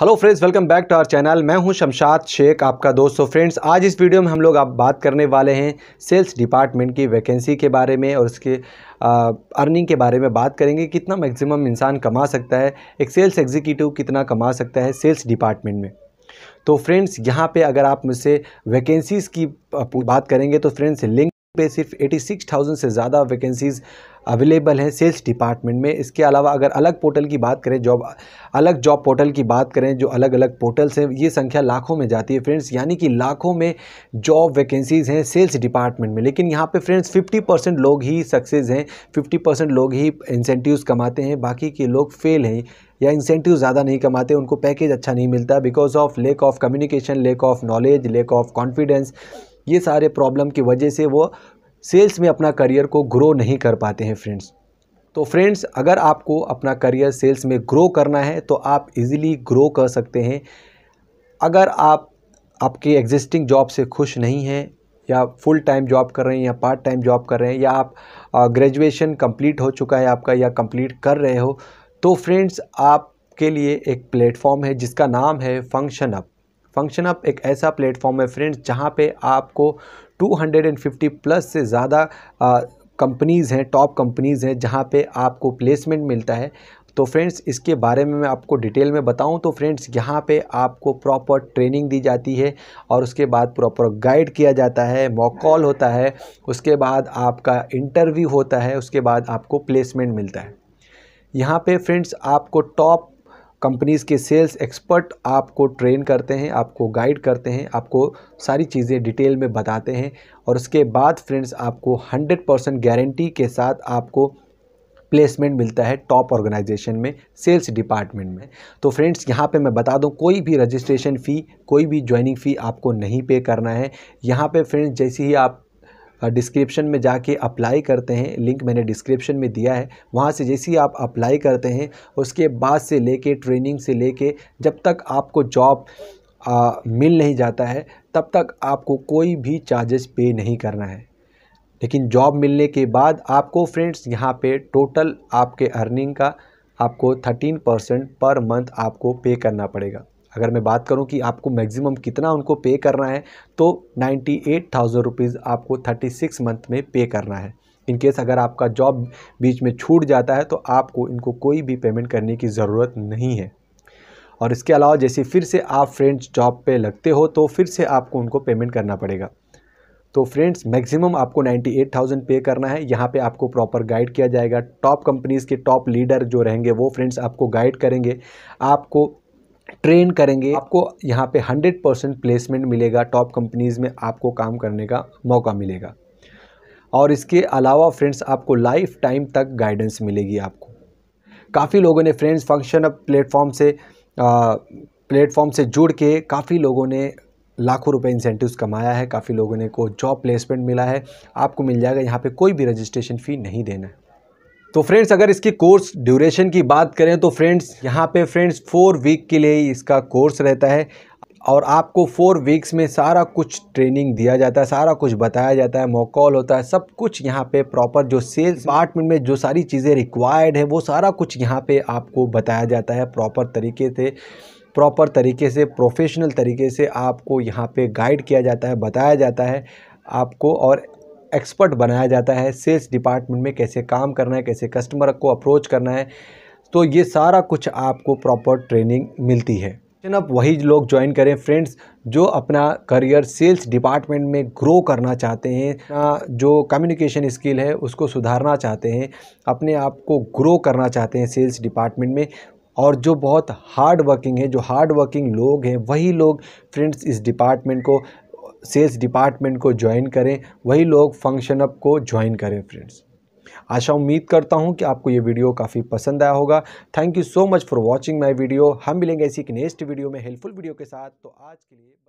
hello friends welcome back to our channel मैं हूं शमशाद शेख आपका दोस्त तो फ्रेंड्स आज इस वीडियो में हम लोग आप बात करने वाले हैं सेल्स डिपार्टमेंट की वैकेंसी के बारे में और उसके अर्निंग के बारे में बात करेंगे कितना मैक्सिमम इंसान कमा सकता है एक सेल्स एग्जीक्यूटिव कितना कमा सकता है सेल्स डिपार्टमेंट में तो फ्रेंड्स यहाँ पर अगर आप मुझसे वैकेंसीज़ की बात करेंगे तो फ्रेंड्स लिंक पे सिर्फ 86,000 से ज़्यादा वैकेंसीज़ अवेलेबल हैं सेल्स डिपार्टमेंट में इसके अलावा अगर अलग पोर्टल की बात करें जॉब अलग जॉब पोर्टल की बात करें जो अलग अलग पोर्टल्स हैं ये संख्या लाखों में जाती है फ्रेंड्स यानी कि लाखों में जॉब वैकेंसीज़ हैं सेल्स डिपार्टमेंट में लेकिन यहाँ पे फ्रेंड्स 50 परसेंट लोग ही सक्सेस हैं 50 परसेंट लोग ही इंसेंटिवस कमाते हैं बाकी के लोग फेल हैं या इंसेंटिव ज़्यादा नहीं कमाते उनको पैकेज अच्छा नहीं मिलता because of lack of communication lack of knowledge lack of confidence ये सारे प्रॉब्लम की वजह से वो सेल्स में अपना करियर को ग्रो नहीं कर पाते हैं फ्रेंड्स तो फ्रेंड्स अगर आपको अपना करियर सेल्स में ग्रो करना है तो आप इजीली ग्रो कर सकते हैं अगर आप आपके एग्जिस्टिंग जॉब से खुश नहीं हैं या फुल टाइम जॉब कर रहे हैं या पार्ट टाइम जॉब कर रहे हैं या आप ग्रेजुएशन कंप्लीट हो चुका है आपका या कंप्लीट कर रहे हो तो फ्रेंड्स आपके लिए एक प्लेटफॉर्म है जिसका नाम है फंक्शन अप फंक्शन अप एक ऐसा प्लेटफॉर्म है फ्रेंड्स जहाँ पे आपको 250 प्लस से ज़्यादा कंपनीज़ हैं टॉप कंपनीज़ हैं जहाँ पे आपको प्लेसमेंट मिलता है तो फ्रेंड्स इसके बारे में मैं आपको डिटेल में बताऊं तो फ्रेंड्स यहाँ पे आपको प्रॉपर ट्रेनिंग दी जाती है और उसके बाद प्रॉपर गाइड किया जाता है मॉक कॉल होता है उसके बाद आपका इंटरव्यू होता है उसके बाद आपको प्लेसमेंट मिलता है यहाँ पे फ्रेंड्स आपको टॉप कंपनीज़ के सेल्स एक्सपर्ट आपको ट्रेन करते हैं आपको गाइड करते हैं आपको सारी चीज़ें डिटेल में बताते हैं और उसके बाद फ्रेंड्स आपको 100 परसेंट गारंटी के साथ आपको प्लेसमेंट मिलता है टॉप ऑर्गेनाइजेशन में सेल्स डिपार्टमेंट में तो फ्रेंड्स यहाँ पे मैं बता दूँ कोई भी रजिस्ट्रेशन फ़ी कोई भी ज्वाइनिंग फ़ी आपको नहीं पे करना है यहाँ पे फ्रेंड्स जैसे ही आप डिस्क्रिप्शन में जाके अप्लाई करते हैं लिंक मैंने डिस्क्रिप्शन में दिया है वहाँ से जैसे ही आप अप्लाई करते हैं उसके बाद से लेके ट्रेनिंग से लेके जब तक आपको जॉब मिल नहीं जाता है तब तक आपको कोई भी चार्जेस पे नहीं करना है लेकिन जॉब मिलने के बाद आपको फ्रेंड्स यहाँ पे टोटल आपके अर्निंग का आपको थर्टीन परसेंट पर मंथ आपको पे करना पड़ेगा अगर मैं बात करूं कि आपको मैक्सिमम कितना उनको पे करना है तो नाइन्टी एट थाउजेंड रुपीज़ आपको थर्टी सिक्स मंथ में पे करना है इनकेस अगर आपका जॉब बीच में छूट जाता है तो आपको इनको कोई भी पेमेंट करने की ज़रूरत नहीं है और इसके अलावा जैसे फिर से आप फ्रेंड्स जॉब पे लगते हो तो फिर से आपको उनको पेमेंट करना पड़ेगा तो फ्रेंड्स मैक्सिमम आपको 98,000 पे करना है यहाँ पे आपको प्रॉपर गाइड किया जाएगा टॉप कंपनीज़ के टॉप लीडर जो रहेंगे वो फ्रेंड्स आपको गाइड करेंगे आपको ट्रेन करेंगे आपको यहाँ पे 100 परसेंट प्लेसमेंट मिलेगा टॉप कंपनीज़ में आपको काम करने का मौका मिलेगा और इसके अलावा फ्रेंड्स आपको लाइफ टाइम तक गाइडेंस मिलेगी आपको काफ़ी लोगों ने फ्रेंड्स फंक्शन अप प्लेटफॉर्म से प्लेटफॉर्म से जुड़ के काफ़ी लोगों ने लाखों रुपए इंसेंटिव्स कमाया है काफ़ी लोगों ने को जॉब प्लेसमेंट मिला है आपको मिल जाएगा यहाँ पे कोई भी रजिस्ट्रेशन फ़ी नहीं देना है तो फ्रेंड्स अगर इसकी कोर्स ड्यूरेशन की बात करें तो फ्रेंड्स यहाँ पे फ्रेंड्स फोर वीक के लिए इसका कोर्स रहता है और आपको फोर वीक्स में सारा कुछ ट्रेनिंग दिया जाता है सारा कुछ बताया जाता है मोकॉल होता है सब कुछ यहाँ पे प्रॉपर जो सेल्स डिपार्टमेंट में जो सारी चीज़ें रिक्वायर्ड है वो सारा कुछ यहाँ पे आपको बताया जाता है प्रॉपर तरीके से प्रॉपर तरीके से प्रोफेशनल तरीके से आपको यहाँ पे गाइड किया जाता है बताया जाता है आपको और एक्सपर्ट बनाया जाता है सेल्स डिपार्टमेंट में कैसे काम करना है कैसे कस्टमर को अप्रोच करना है तो ये सारा कुछ आपको प्रॉपर ट्रेनिंग मिलती है अब वही लोग ज्वाइन करें फ्रेंड्स जो अपना करियर सेल्स डिपार्टमेंट में ग्रो करना चाहते हैं जो कम्युनिकेशन स्किल है उसको सुधारना चाहते हैं अपने आप को ग्रो करना चाहते हैं सेल्स डिपार्टमेंट में और जो बहुत हार्ड वर्किंग है जो हार्ड वर्किंग लोग हैं वही लोग फ्रेंड्स इस डिपार्टमेंट को सेल्स डिपार्टमेंट को ज्वाइन करें वही लोग फंक्शन अप को ज्वाइन करें फ्रेंड्स आशा उम्मीद करता हूँ कि आपको ये वीडियो काफ़ी पसंद आया होगा thank you so much for watching my video हम मिलेंगे ऐसी नेक्स्ट वीडियो में हेल्पफुल वीडियो के साथ तो आज के लिए